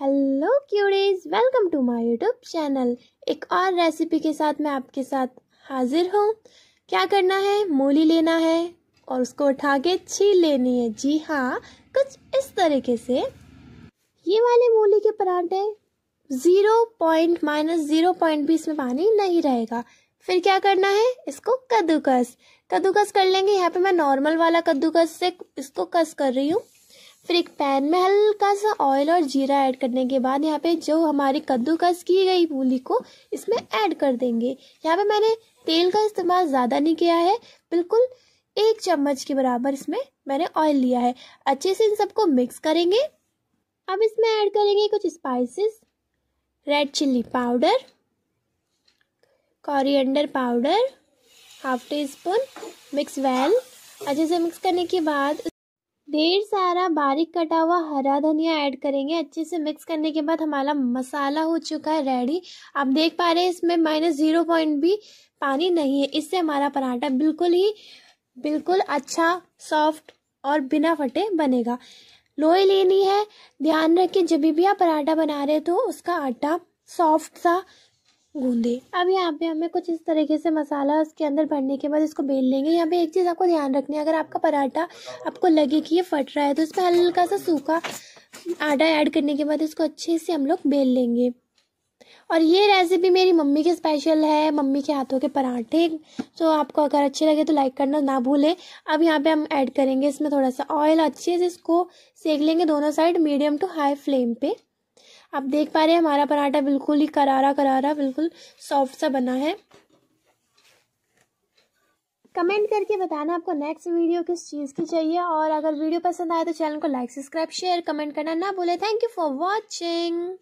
hello queries welcome to my YouTube channel एक और recipe के साथ मैं आपके साथ हाजिर हूँ क्या करना है मूली लेना है और उसको उठा के छील लेनी है जी हाँ कुछ इस तरीके से ये वाले मूली के पराठे zero point minus zero point भी इसमें पानी नहीं रहेगा फिर क्या करना है इसको कद्दूकस कद्दूकस कर लेंगे यहाँ पे मैं नॉर्मल वाला कद्दूकस से इसको कस कर रही हूँ फिर एक पैन में हल्का सा ऑयल और जीरा ऐड करने के बाद यहाँ पे जो हमारी कद्दूकस की गई मूली को इसमें ऐड कर देंगे यहाँ पे मैंने तेल का इस्तेमाल ज़्यादा नहीं किया है बिल्कुल एक चम्मच के बराबर इसमें मैंने ऑयल लिया है अच्छे से इन सबको मिक्स करेंगे अब इसमें ऐड करेंगे कुछ spices red chilli powder coriander powder half teaspoon mix well अच्छे से मिक्स करने के बाद ढेर सारा बारीक कटा हुआ हरा धनिया ऐड करेंगे अच्छे से मिक्स करने के बाद हमारा मसाला हो चुका है रेडी आप देख पा रहे हैं इसमें माइनस ज़ीरो पॉइंट भी पानी नहीं है इससे हमारा पराठा बिल्कुल ही बिल्कुल अच्छा सॉफ्ट और बिना फटे बनेगा लोई लेनी है ध्यान रखें जब भी आप पराठा बना रहे तो उसका आटा सॉफ्ट सा गूंदे अब यहाँ पे हमें कुछ इस तरीके से मसाला उसके अंदर भरने के बाद इसको बेल लेंगे यहाँ पे एक चीज़ आपको ध्यान रखनी है अगर आपका पराठा आपको लगे कि ये फट रहा है तो इसमें हल्का सा सूखा आटा ऐड करने के बाद इसको अच्छे से हम लोग बेल लेंगे और ये रेसिपी मेरी मम्मी की स्पेशल है मम्मी के हाथों के पराठे तो आपको अगर अच्छे लगे तो लाइक करना ना भूलें अब यहाँ पे हम ऐड करेंगे इसमें थोड़ा सा ऑयल अच्छे से इसको सेक लेंगे दोनों side medium to high flame पे आप देख पा रहे हैं हमारा पराठा बिल्कुल ही करारा करारा बिल्कुल सॉफ्ट सा बना है कमेंट करके बताना आपको नेक्स्ट वीडियो किस चीज़ की चाहिए और अगर वीडियो पसंद आए तो चैनल को लाइक सब्सक्राइब शेयर कमेंट करना ना भूले थैंक यू फॉर वॉचिंग